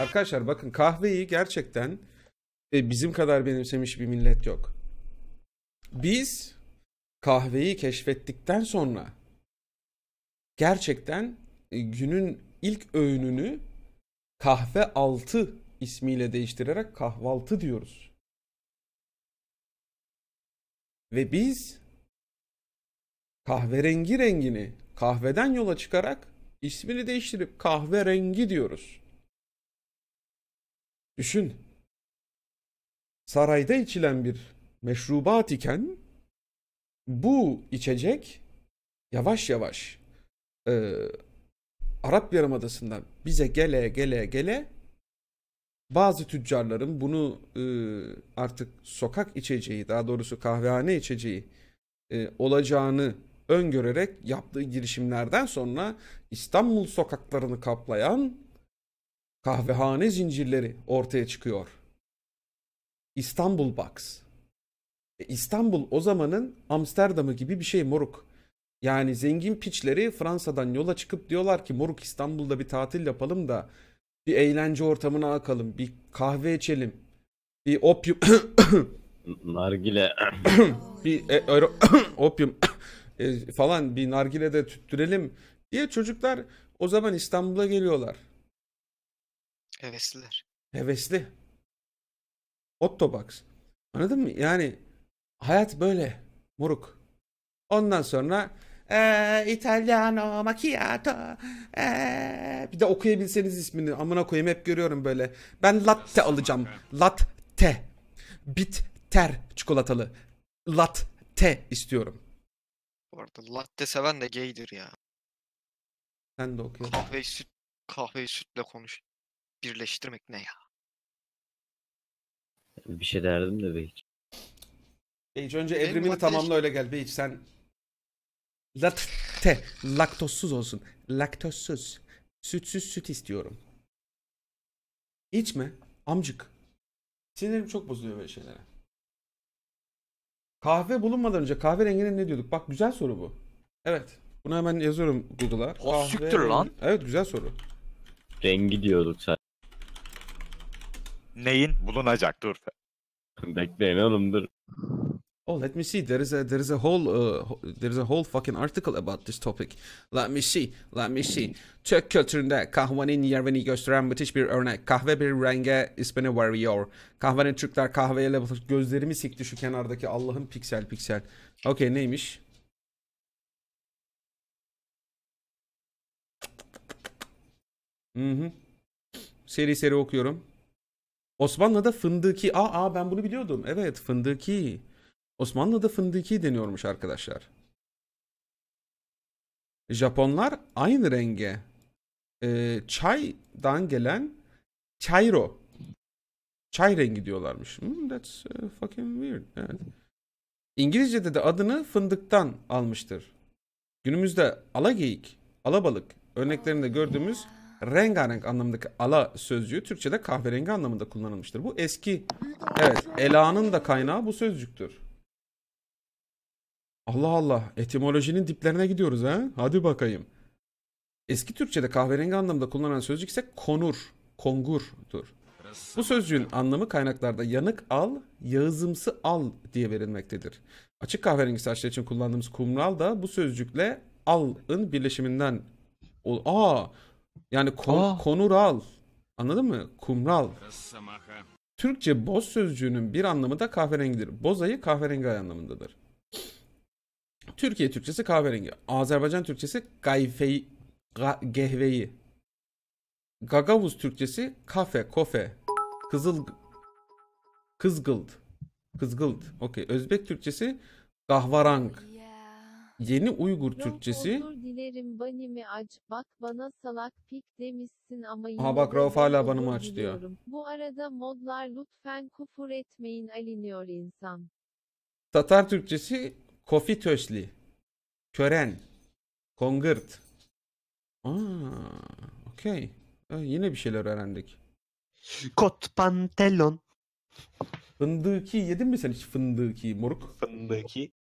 Arkadaşlar bakın kahveyi gerçekten e, bizim kadar benimsemiş bir millet yok. Biz kahveyi keşfettikten sonra gerçekten e, günün ilk öğününü kahve altı ismiyle değiştirerek kahvaltı diyoruz. Ve biz kahverengi rengini kahveden yola çıkarak ismini değiştirip kahverengi diyoruz. Düşün. Sarayda içilen bir meşrubat iken bu içecek yavaş yavaş e, Arap Yarımadası'ndan bize gele gele gele bazı tüccarların bunu e, artık sokak içeceği daha doğrusu kahvehane içeceği e, olacağını öngörerek yaptığı girişimlerden sonra İstanbul sokaklarını kaplayan kahvehane zincirleri ortaya çıkıyor. İstanbul Box. E, İstanbul o zamanın Amsterdam'ı gibi bir şey moruk. Yani zengin piçleri Fransa'dan yola çıkıp diyorlar ki moruk İstanbul'da bir tatil yapalım da bir eğlence ortamına akalım, bir kahve içelim, bir opium... nargile... bir e, e, opium e, falan bir nargile de tüttürelim diye çocuklar o zaman İstanbul'a geliyorlar. Hevesliler. Hevesli. Ottobox. Anladın mı? Yani hayat böyle. Moruk. Ondan sonra ee, İtalyano macchiato. Ee. Bir de okuyabilseniz ismini amına koyayım hep görüyorum böyle. Ben latte alacağım. Latte. Bitter çikolatalı. Latte istiyorum. Bu arada latte seven de gaydir ya. Sen de okuyorsun. Kahve süt kahve sütle konuş birleştirmek ne ya? Bir şey derdim de belki. Beyç önce Benim evrimini tamamla öyle gel Beyç sen. Latte. Laktozsuz olsun. Laktozsuz. Sütsüz süt istiyorum. İçme. Amcık. Sinirim çok bozuluyor böyle şeylere. Kahve bulunmadan önce kahverengine ne diyorduk? Bak güzel soru bu. Evet. Bunu hemen yazıyorum Google'a. O siktir lan. Evet güzel soru. Rengi diyorduk sen neyin bulunacak dur. Bekleyin oğlum dur. Oh, let me see. There is a there is a whole uh, there is a whole fucking article about this topic. Let me see. Let me see. Türk kültüründe kahvenin yerini gösteren müthiş bir örnek. Kahve bir renge ismini veriyor. Kahvenin Türkler kahveyle gözlerimi sikti şu kenardaki Allah'ın piksel piksel. Okay neymiş? Hı mhm. hı. Seri seri okuyorum. Osmanlı'da fındıki. Aa, aa ben bunu biliyordum. Evet fındıki. Osmanlı'da fındıki deniyormuş arkadaşlar. Japonlar aynı renge e, çaydan gelen çayro. Çay rengi diyorlarmış. Hmm, that's uh, fucking weird. Evet. İngilizce'de de adını fındıktan almıştır. Günümüzde alageyik, alabalık örneklerinde gördüğümüz rengarenk anlamındaki ala sözcüğü Türkçe'de kahverengi anlamında kullanılmıştır. Bu eski evet elanın da kaynağı bu sözcüktür. Allah Allah etimolojinin diplerine gidiyoruz ha. Hadi bakayım. Eski Türkçe'de kahverengi anlamında kullanılan sözcük ise konur, kongurdur. Bu sözcüğün anlamı kaynaklarda yanık al, yağızımsı al diye verilmektedir. Açık kahverengi saçlar için kullandığımız kumral da bu sözcükle al'ın birleşiminden... Aa yani kon, Aa. Ah. konural. Anladın mı? Kumral. Türkçe boz sözcüğünün bir anlamı da kahverengidir. Boz ayı kahverengi ay anlamındadır. Türkiye Türkçesi kahverengi. Azerbaycan Türkçesi gayfeyi, ga, gehveyi. Gagavuz Türkçesi kafe, kofe. Kızıl, kızgıld. Kızgıld. Okey. Özbek Türkçesi kahvarang. Yeni Uygur Türkçesi Yerim banimi aç. Bak bana salak pik demişsin ama yine Aha bak Rauf hala banımı aç diyor. Bu arada modlar lütfen kufur etmeyin aliniyor insan. Tatar Türkçesi kofi töşli. Kören. Kongırt. Aa, okey. Yine bir şeyler öğrendik. Kot pantelon. Fındıki yedin mi sen hiç fındıki moruk? Fındıki.